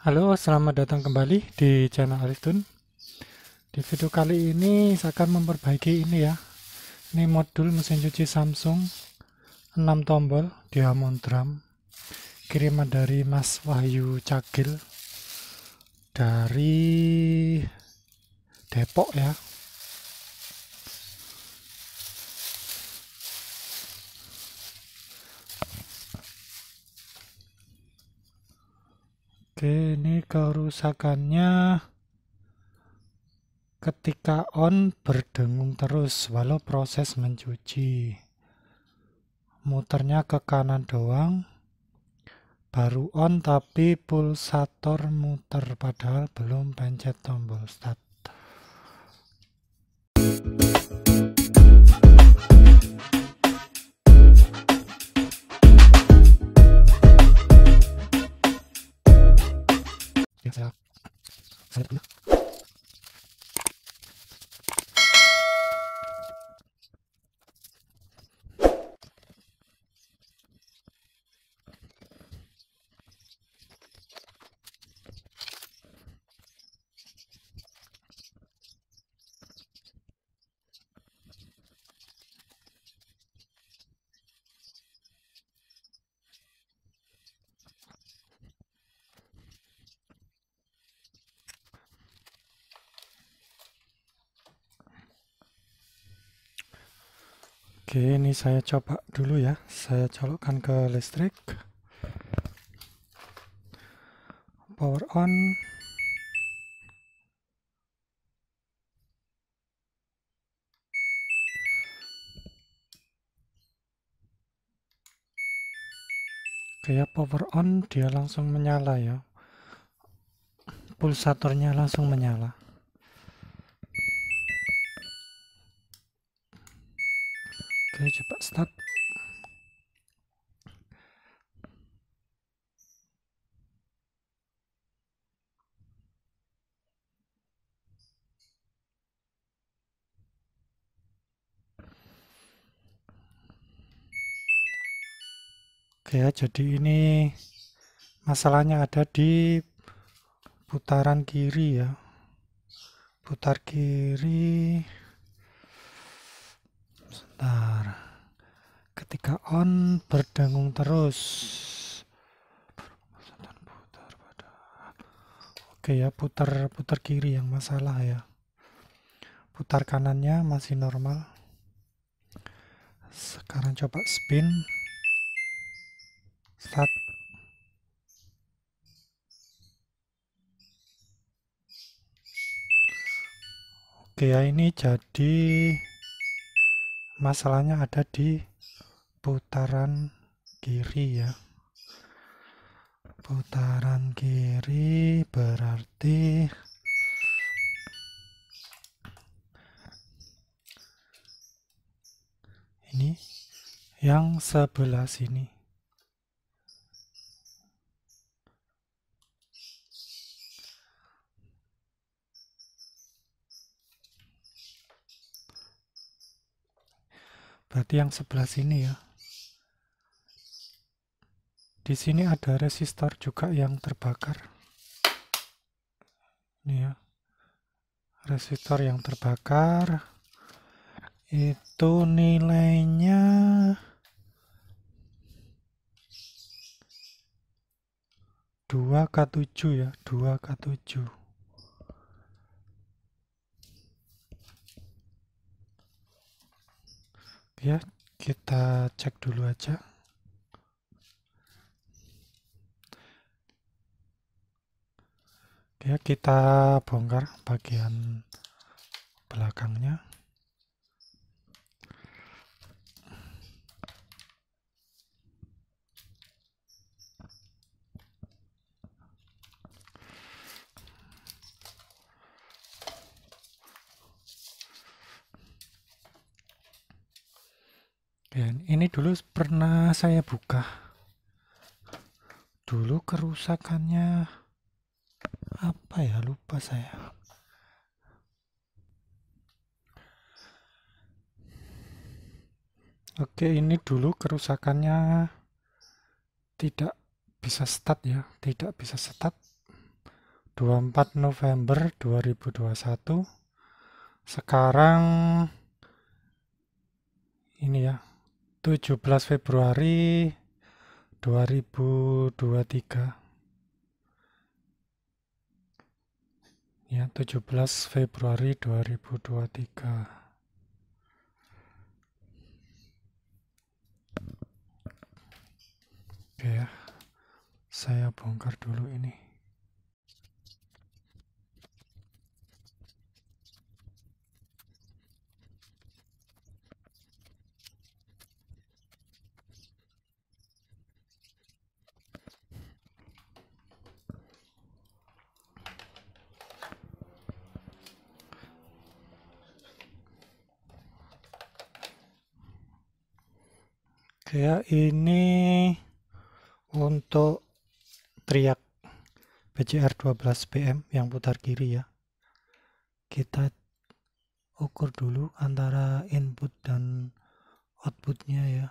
Halo, selamat datang kembali di channel Aristun. Di video kali ini saya akan memperbaiki ini ya. Ini modul mesin cuci Samsung 6 tombol diamond drum kiriman dari Mas Wahyu Cagil dari Depok ya Oke, ini kerusakannya ketika on berdengung terus walau proses mencuci. Muternya ke kanan doang. Baru on tapi pulsator muter padahal belum pencet tombol start. से आप Oke, ini saya coba dulu ya. Saya colokkan ke listrik. Power on. Oke ya, power on dia langsung menyala ya. Pulsatornya langsung menyala. Oke, coba start. Oke ya, jadi ini masalahnya ada di putaran kiri ya. Putar kiri sebentar ketika on berdengung terus oke ya putar putar kiri yang masalah ya putar kanannya masih normal sekarang coba spin start oke ya ini jadi masalahnya ada di putaran kiri ya putaran kiri berarti ini yang sebelah sini berarti yang sebelah sini ya di sini ada resistor juga yang terbakar ini ya resistor yang terbakar itu nilainya dua k tujuh ya dua k tujuh ya kita cek dulu aja ya kita bongkar bagian belakangnya dan ini dulu pernah saya buka dulu kerusakannya apa ya lupa saya oke ini dulu kerusakannya tidak bisa start ya tidak bisa start 24 November 2021 sekarang ini ya 17 Februari 2023 ya 17 Februari 2023 Oke ya, saya bongkar dulu ini. Oke ya, ini untuk teriak BCR 12 PM yang putar kiri ya. Kita ukur dulu antara input dan outputnya ya.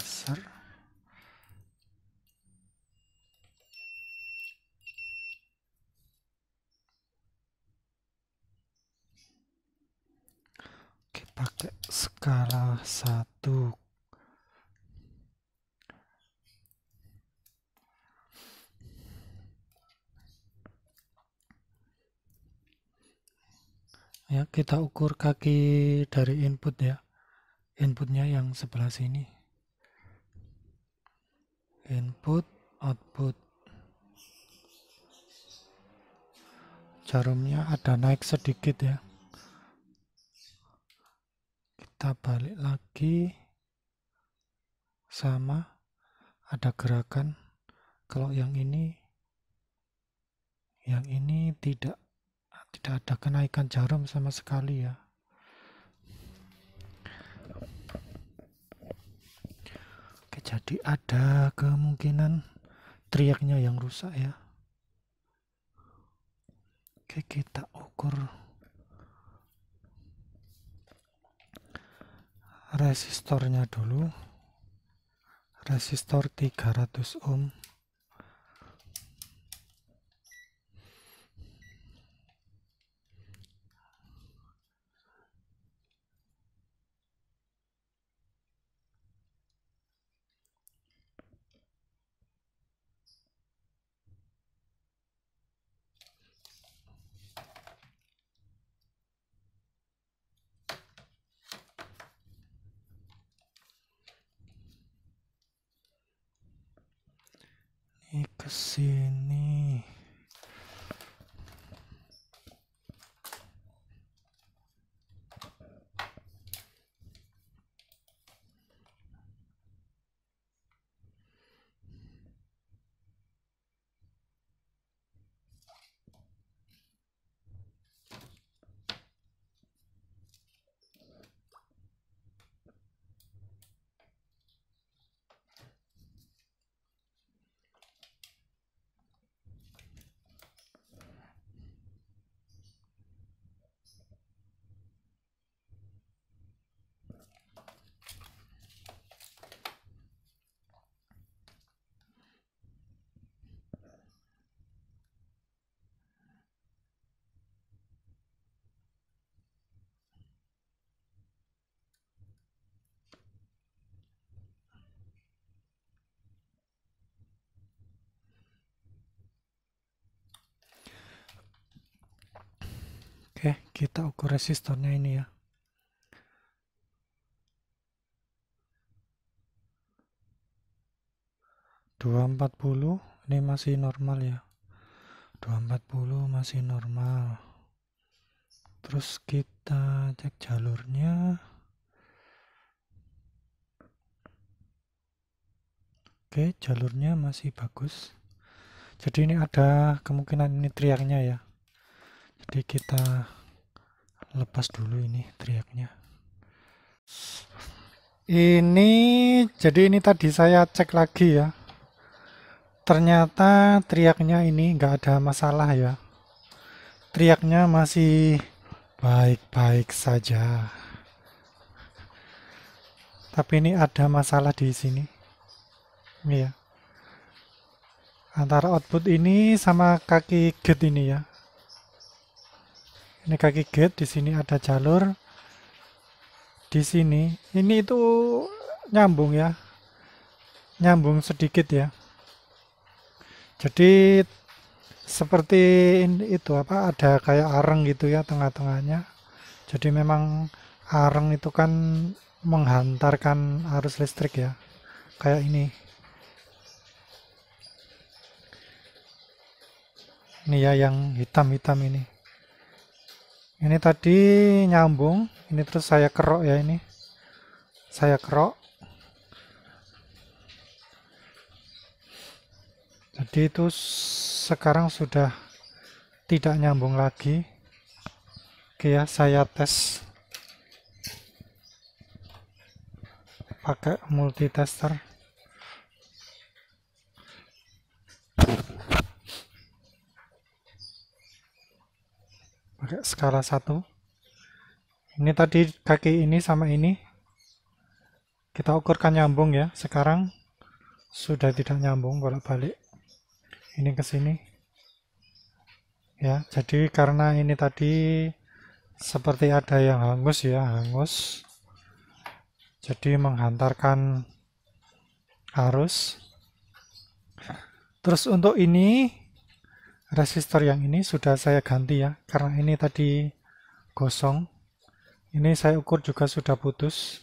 dasar oke pakai skala satu ya kita ukur kaki dari input ya inputnya yang sebelah sini input output jarumnya ada naik sedikit ya kita balik lagi sama ada gerakan kalau yang ini yang ini tidak tidak ada kenaikan jarum sama sekali ya jadi ada kemungkinan triaknya yang rusak ya oke kita ukur resistornya dulu resistor 300 ohm 算。Oke, kita ukur resistornya ini ya. dua empat puluh ini masih normal ya dua empat puluh masih normal terus kita cek jalurnya oke jalurnya masih bagus jadi ini ada kemungkinan ini triangnya ya jadi kita lepas dulu ini teriaknya ini jadi ini tadi saya cek lagi ya ternyata teriaknya ini enggak ada masalah ya teriaknya masih baik-baik saja tapi ini ada masalah di sini ini ya antara output ini sama kaki gate ini ya ini kaki gate di sini ada jalur di sini ini itu nyambung ya nyambung sedikit ya jadi seperti itu apa ada kayak areng gitu ya tengah-tengahnya jadi memang areng itu kan menghantarkan arus listrik ya kayak ini ini ya yang hitam-hitam ini ini tadi nyambung ini terus saya kerok ya ini saya kerok jadi itu sekarang sudah tidak nyambung lagi oke ya saya tes pakai multitester pakai skala 1 ini tadi kaki ini sama ini kita ukurkan nyambung ya sekarang sudah tidak nyambung bolak-balik ini ke sini ya jadi karena ini tadi seperti ada yang hangus ya hangus jadi menghantarkan arus terus untuk ini resistor yang ini sudah saya ganti ya karena ini tadi gosong ini saya ukur juga sudah putus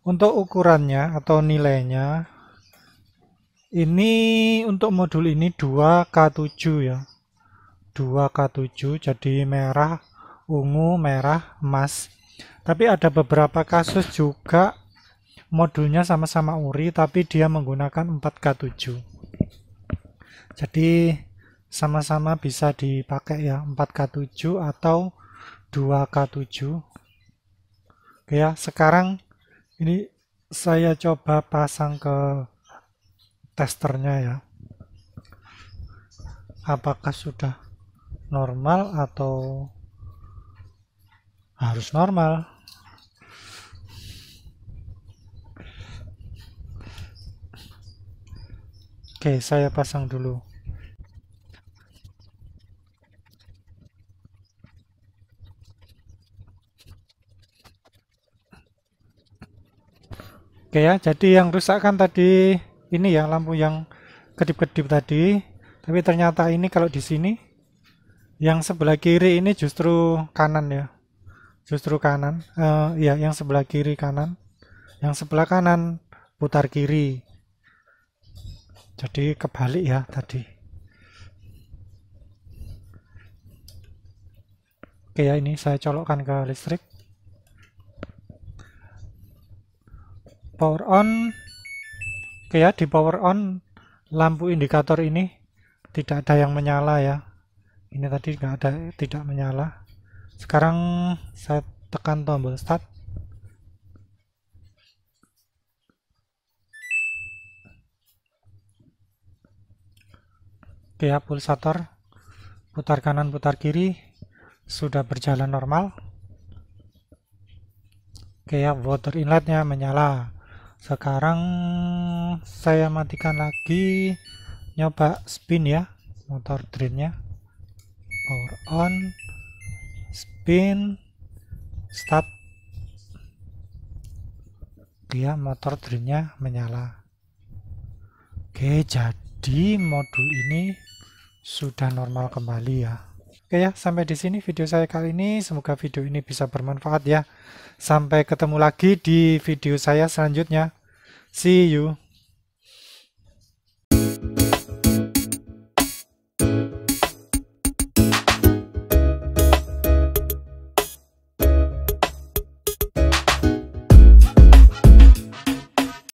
untuk ukurannya atau nilainya ini untuk modul ini 2K7 ya 2K7 jadi merah ungu merah emas tapi ada beberapa kasus juga modulnya sama-sama uri tapi dia menggunakan 4K7 jadi sama-sama bisa dipakai ya 4K7 atau 2K7 Oke ya sekarang ini saya coba pasang ke testernya ya apakah sudah normal atau harus normal Oke saya pasang dulu Oke ya, jadi yang rusak kan tadi ini ya lampu yang kedip-kedip tadi. Tapi ternyata ini kalau di sini yang sebelah kiri ini justru kanan ya. Justru kanan. Uh, ya, yang sebelah kiri kanan. Yang sebelah kanan putar kiri. Jadi kebalik ya tadi. Oke ya, ini saya colokkan ke listrik. power on oke ya di power on lampu indikator ini tidak ada yang menyala ya ini tadi nggak ada tidak menyala sekarang saya tekan tombol start oke ya pulsator putar kanan putar kiri sudah berjalan normal oke ya water inletnya menyala sekarang saya matikan lagi nyoba spin ya motor drainnya power on spin start dia motor drainnya menyala oke jadi modul ini sudah normal kembali ya Oke ya, sampai di sini video saya kali ini. Semoga video ini bisa bermanfaat ya. Sampai ketemu lagi di video saya selanjutnya. See you.